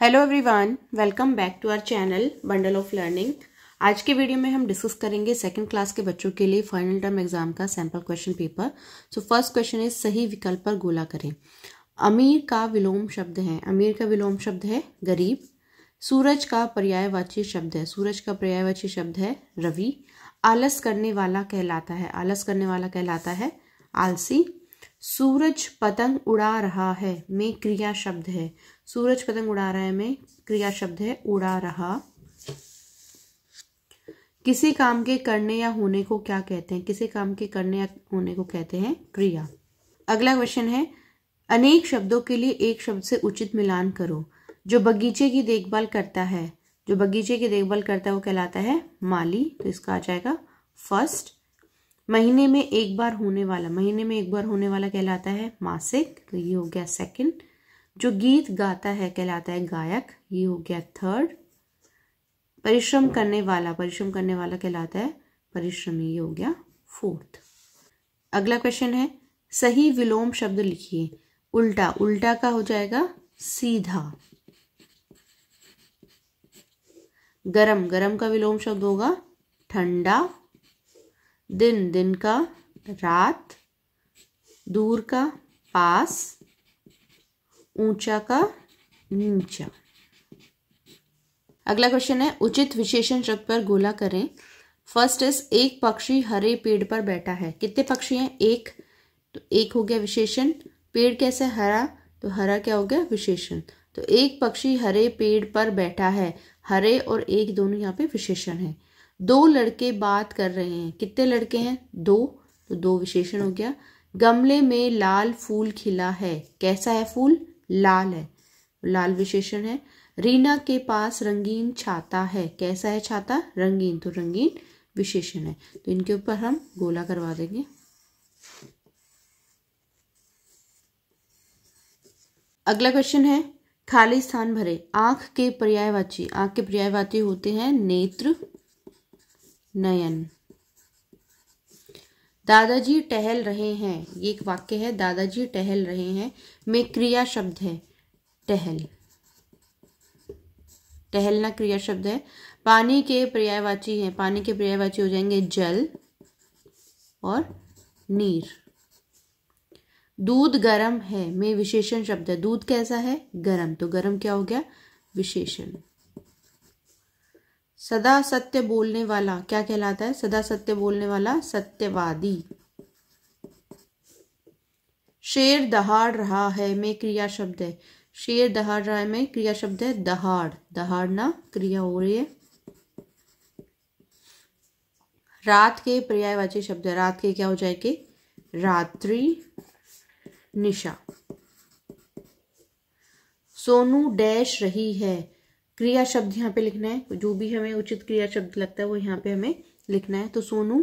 hello everyone welcome back to our channel bundle of learning आज के video में हम डिस्कस करेंगे सेकंड क्लास के बच्चों के लिए फाइनल टर्म एग्जाम का sample question paper so first question is सही विकल्प पर गोला करें अमीर का विलोम शब्द है अमीर का विलोम शब्द है गरीब सूरज का पर्यायवाची शब्द है सूरज का पर्यायवाची शब्द है रवि आलस करने वाला कहलाता है आलस करने वाला कहलाता है आलसी सूरज पतंग उड़ा रहा है में क्रिया शब्द है सूरज पतंग उड़ा रहा है में क्रिया शब्द है उड़ा रहा किसी काम के करने या होने को क्या कहते हैं किसी काम के करने या होने को कहते हैं क्रिया अगला क्वेश्चन है अनेक शब्दों के लिए एक शब्द से उचित मिलान करो जो बगीचे की देखभाल करता है जो बगीचे की देखभाल करता है वो कहलाता है माली तो इसका आ जाएगा फर्स्ट महीने में एक बार होने वाला महीने में एक बार होने वाला कहलाता है मासिक तो ये हो गया सेकंड जो गीत गाता है कहलाता है गायक ये हो गया थर्ड परिश्रम करने वाला परिश्रम करने वाला कहलाता है परिश्रमी ये हो गया फोर्थ अगला क्वेश्चन है सही विलोम शब्द लिखिए उल्टा उल्टा का हो जाएगा सीधा गरम गरम का विलोम शब्द होगा ठंडा दिन दिन का रात दूर का पास ऊंचा का नीचा अगला क्वेश्चन है उचित विशेषण शब्द पर गोला करें फर्स्ट इज एक पक्षी हरे पेड़ पर बैठा है कितने पक्षी हैं एक तो एक हो गया विशेषण पेड़ कैसे हरा तो हरा क्या हो गया विशेषण तो एक पक्षी हरे पेड़ पर बैठा है हरे और एक दोनों यहाँ पे विशेषण है दो लड़के बात कर रहे हैं कितने लड़के हैं दो तो दो विशेषण हो गया गमले में लाल फूल खिला है कैसा है फूल लाल है लाल विशेषण है रीना के पास रंगीन छाता है कैसा है छाता रंगीन तो रंगीन विशेषण है तो इनके ऊपर हम गोला करवा देंगे अगला क्वेश्चन है खाली स्थान भरे आंख के पर्यायवाची आंख के पर्यायवाची होते हैं नेत्र नयन दादाजी टहल रहे हैं ये एक वाक्य है दादाजी टहल रहे हैं में क्रिया शब्द है टहल टहलना क्रिया शब्द है पानी के पर्यायवाची है पानी के पर्यायवाची हो जाएंगे जल और नीर दूध गरम है में विशेषण शब्द है दूध कैसा है गरम तो गरम क्या हो गया विशेषण सदा सत्य बोलने वाला क्या कहलाता है सदा सत्य बोलने वाला सत्यवादी शेर दहाड़ रहा है में क्रिया शब्द है शेर दहाड़ रहा है में क्रिया शब्द है दहाड़ दहाड़ना क्रिया हो रही है रात के पर्यायवाची शब्द है रात के क्या हो के रात्रि निशा सोनू डैश रही है क्रिया शब्द यहाँ पे लिखना है जो भी हमें उचित क्रिया शब्द लगता है वो यहाँ पे हमें लिखना है तो सोनू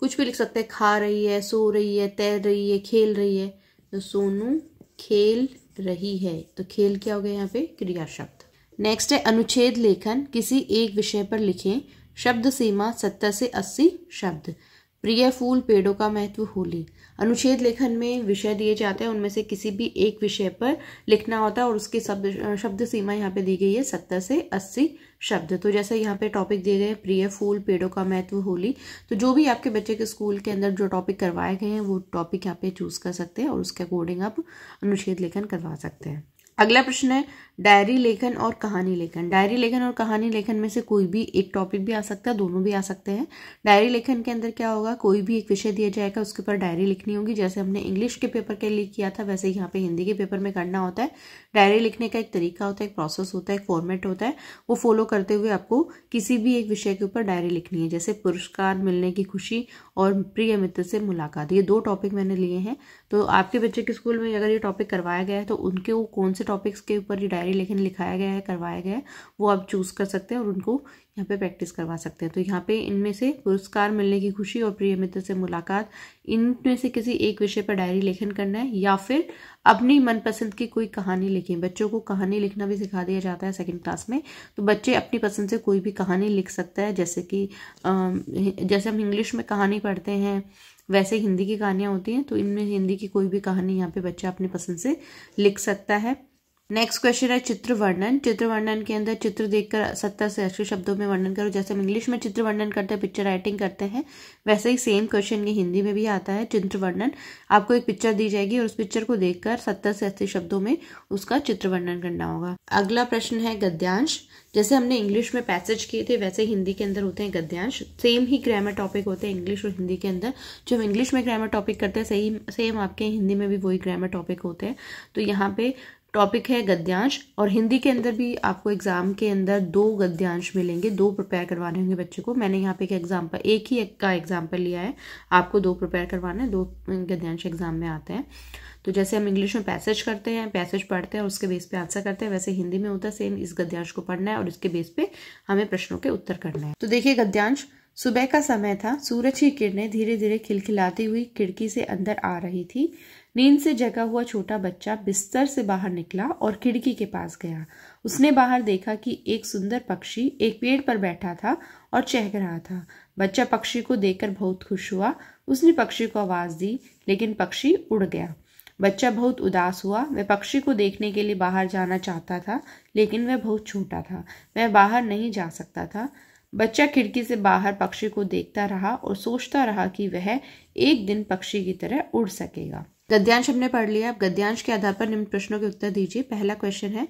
कुछ भी लिख सकते हैं खा रही है सो रही है तैर रही है खेल रही है तो सोनू खेल रही है तो खेल क्या हो गया यहाँ पे क्रिया शब्द नेक्स्ट है अनुच्छेद लेखन किसी एक विषय पर लिखें शब्द सीमा सत्तर से अस्सी शब्द प्रिय फूल पेड़ों का महत्व होली अनुच्छेद लेखन में विषय दिए जाते हैं उनमें से किसी भी एक विषय पर लिखना होता है और उसकी शब्द शब्द सीमा यहाँ पे दी गई है सत्तर से अस्सी शब्द तो जैसे यहाँ पे टॉपिक दिए गए प्रिय फूल पेड़ों का महत्व होली तो जो भी आपके बच्चे के स्कूल के अंदर जो टॉपिक करवाए गए हैं वो टॉपिक यहाँ पे चूज कर सकते हैं और उसके अकॉर्डिंग आप अनुच्छेद लेखन करवा सकते हैं अगला प्रश्न है डायरी लेखन और कहानी लेखन डायरी लेखन और कहानी लेखन में से कोई भी एक टॉपिक भी आ सकता है दोनों भी आ सकते हैं डायरी लेखन के अंदर क्या होगा कोई भी एक विषय दिया जाएगा उसके ऊपर डायरी लिखनी होगी जैसे हमने इंग्लिश के पेपर के लिए किया था वैसे यहाँ पे हिंदी के पेपर में करना होता है डायरी लिखने का एक तरीका होता है एक प्रोसेस होता है एक फॉर्मेट होता है वो फॉलो करते हुए आपको किसी भी एक विषय के ऊपर डायरी लिखनी है जैसे पुरस्कार मिलने की खुशी और प्रिय मित्र से मुलाकात ये दो टॉपिक मैंने लिए हैं तो आपके बच्चे के स्कूल में अगर ये टॉपिक करवाया गया है तो उनके वो कौन से टॉपिक्स के ऊपर जो डायरी लेखन लिखाया गया है करवाया गया है वो आप चूज़ कर सकते हैं और उनको यहाँ पे प्रैक्टिस करवा सकते हैं तो यहाँ पे इनमें से पुरस्कार मिलने की खुशी और प्रिय मित्र से मुलाकात इनमें से किसी एक विषय पर डायरी लेखन करना है या फिर अपनी मनपसंद की कोई कहानी लिखें बच्चों को कहानी लिखना भी सिखा दिया जाता है सेकेंड क्लास में तो बच्चे अपनी पसंद से कोई भी कहानी लिख सकता है जैसे कि जैसे हम इंग्लिश में कहानी पढ़ते हैं वैसे हिंदी की कहानियाँ होती हैं तो इनमें हिंदी की कोई भी कहानी यहाँ पे बच्चा अपनी पसंद से लिख सकता है नेक्स्ट क्वेश्चन है चित्र वर्णन चित्र वर्णन के अंदर चित्र देखकर सत्तर से अस्सी शब्दों में वर्णन करो जैसे हम इंग्लिश में चित्र वर्णन करते हैं पिक्चर राइटिंग करते हैं वैसे ही सेम क्वेश्चन ये हिंदी में भी आता है चित्र वर्णन आपको एक पिक्चर दी जाएगी और उस पिक्चर को देखकर सत्तर से अस्सी शब्दों में उसका चित्र वर्णन करना होगा अगला प्रश्न है गद्यांश जैसे हमने इंग्लिश में पैसेज किए थे वैसे हिंदी के अंदर होते हैं गद्यांश सेम ही ग्रामर टॉपिक होते हैं इंग्लिश और हिंदी के अंदर जो हम इंग्लिश में ग्रामर टॉपिक करते हैं सही सेम आपके हिंदी में भी वही ग्रामर टॉपिक होते हैं तो यहाँ पे टॉपिक है गद्यांश और हिंदी के अंदर भी आपको एग्जाम के अंदर दो गद्यांश मिलेंगे दो प्रिपेयर करवाने होंगे बच्चे को मैंने यहाँ पे एक एग्जाम्पल एक ही एक का एग्जाम्पल लिया है आपको दो प्रिपेयर करवाना है दो गद्यांश एग्जाम में आते हैं तो जैसे हम इंग्लिश में पैसेज करते हैं पैसेज पढ़ते हैं और उसके बेस पे आंसर करते हैं वैसे हिंदी में होता है सेम इस गद्यांश को पढ़ना है और इसके बेस पे हमें प्रश्नों के उत्तर करना है तो देखिए गद्यांश सुबह का समय था सूरज की किरणें धीरे धीरे खिलखिलाती हुई खिड़की से अंदर आ रही थी नींद से जगा हुआ छोटा बच्चा बिस्तर से बाहर निकला और खिड़की के पास गया उसने बाहर देखा कि एक सुंदर पक्षी एक पेड़ पर बैठा था और चहक रहा था बच्चा पक्षी को देखकर बहुत खुश हुआ उसने पक्षी को आवाज़ दी लेकिन पक्षी उड़ गया बच्चा बहुत उदास हुआ वह पक्षी को देखने के लिए बाहर जाना चाहता था लेकिन वह बहुत छोटा था वह बाहर नहीं जा सकता था बच्चा खिड़की से बाहर पक्षी को देखता रहा और सोचता रहा कि वह एक दिन पक्षी की तरह उड़ सकेगा गद्यांश हमने पढ़ लिया अब गद्यांश के आधार पर निम्न प्रश्नों के उत्तर दीजिए पहला क्वेश्चन है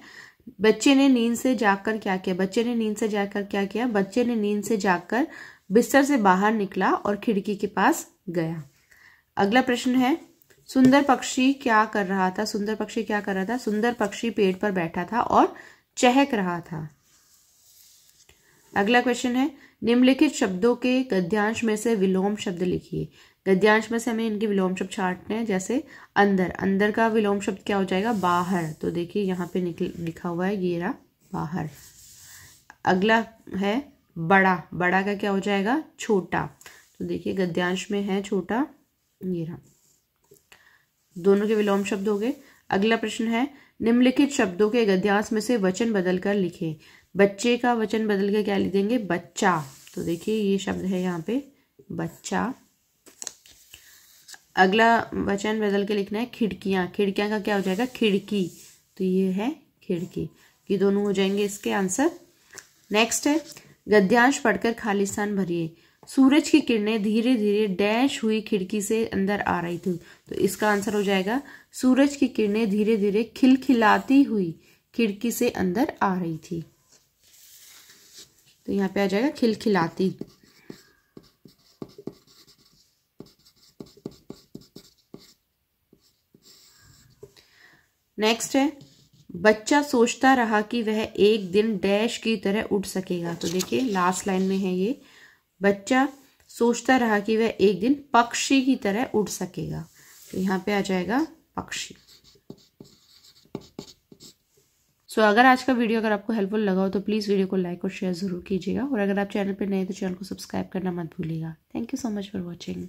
बच्चे ने नींद से जाकर क्या किया बच्चे ने नींद से जाकर क्या किया बच्चे ने नींद से जागकर बिस्तर से बाहर निकला और खिड़की के पास गया अगला प्रश्न है सुंदर पक्षी क्या कर रहा था सुंदर पक्षी क्या कर रहा था सुंदर पक्षी पेड़ पर बैठा था और चहक रहा था अगला क्वेश्चन है निम्नलिखित शब्दों के गद्यांश में से विलोम शब्द लिखिए गद्यांश में से हमें इनके विलोम शब्द छाटने हैं जैसे अंदर अंदर का विलोम शब्द क्या हो जाएगा बाहर तो देखिए यहाँ पे निकल लिखा हुआ है ये रहा बाहर अगला है बड़ा बड़ा का क्या हो जाएगा छोटा तो देखिए गद्यांश में है छोटा ये रहा दोनों के विलोम शब्द हो गए अगला प्रश्न है निम्नलिखित शब्दों के गद्यांश में से वचन बदल कर लिखे बच्चे का वचन बदल कर क्या लिख देंगे बच्चा तो देखिए ये शब्द है यहाँ पे बच्चा अगला वचन बदल के लिखना है खिड़कियाँ खिड़कियाँ का क्या हो जाएगा खिड़की तो ये है खिड़की ये दोनों हो जाएंगे इसके आंसर नेक्स्ट है गद्यांश पढ़कर खालिस्तान भरिए सूरज की किरणें धीरे धीरे डैश हुई खिड़की से अंदर आ रही थी तो इसका आंसर हो जाएगा सूरज की किरणें धीरे धीरे खिलखिलाती हुई खिड़की से अंदर आ रही थी तो यहाँ पे आ जाएगा खिलखिलाती नेक्स्ट है बच्चा सोचता रहा कि वह एक दिन डैश की तरह उठ सकेगा तो देखिए लास्ट लाइन में है ये बच्चा सोचता रहा कि वह एक दिन पक्षी की तरह उड़ सकेगा तो यहाँ पे आ जाएगा पक्षी सो so, अगर आज का वीडियो अगर आपको हेल्पफुल लगा हो तो प्लीज़ वीडियो को लाइक और शेयर ज़रूर कीजिएगा और अगर आप चैनल पर नए तो चैनल को सब्सक्राइब करना मत भूलिएगा thank you so much for watching